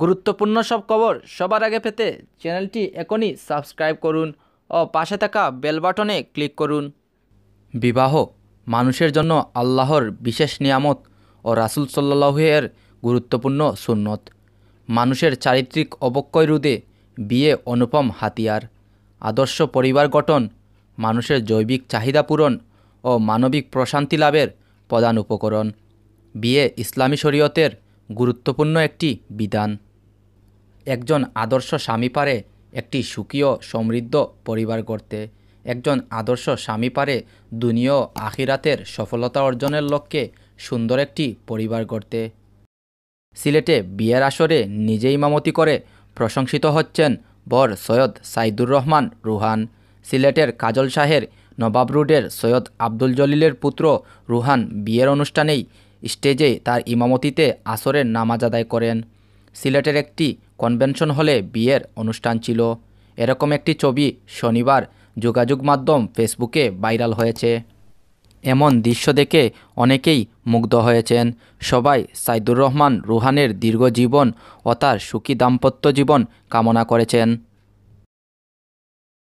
গুরুত্বপূর্ণ সব খবর সবার আগে পেতে চ্যানেলটি এখনই সাবস্ক্রাইব করুন ও পাশে থাকা বেল বাটনে ক্লিক করুন বিবাহ মানুষের জন্য আল্লাহর বিশেষ নিয়ামত ও রাসুল সাল্লাহের গুরুত্বপূর্ণ সুন্নত মানুষের চারিত্রিক অবক্ষয় রোধে বিয়ে অনুপম হাতিয়ার আদর্শ পরিবার গঠন মানুষের জৈবিক চাহিদা পূরণ ও মানবিক প্রশান্তি লাভের প্রধান উপকরণ বিয়ে ইসলামী শরীয়তের গুরুত্বপূর্ণ একটি বিধান একজন আদর্শ স্বামী পারে একটি সুকীয় সমৃদ্ধ পরিবার গড়তে একজন আদর্শ স্বামী পারে দুনিয় আখিরাতের সফলতা অর্জনের লক্ষ্যে সুন্দর একটি পরিবার গড়তে সিলেটে বিয়ের আসরে নিজেই মামতি করে প্রশংসিত হচ্ছেন বর সৈয়দ সাইদুর রহমান রুহান সিলেটের কাজল শাহের নবাব রুডের সৈয়দ আব্দুল জলিলের পুত্র রুহান বিয়ের অনুষ্ঠানেই স্টেজে তার ইমামতিতে আসরের নামাজ আদায় করেন সিলেটের একটি কনভেনশন হলে বিয়ের অনুষ্ঠান ছিল এরকম একটি ছবি শনিবার যোগাযোগ মাধ্যম ফেসবুকে ভাইরাল হয়েছে এমন দৃশ্য দেখে অনেকেই মুগ্ধ হয়েছেন সবাই সাইদুর রহমান রুহানের দীর্ঘ জীবন ও তার সুখী দাম্পত্য জীবন কামনা করেছেন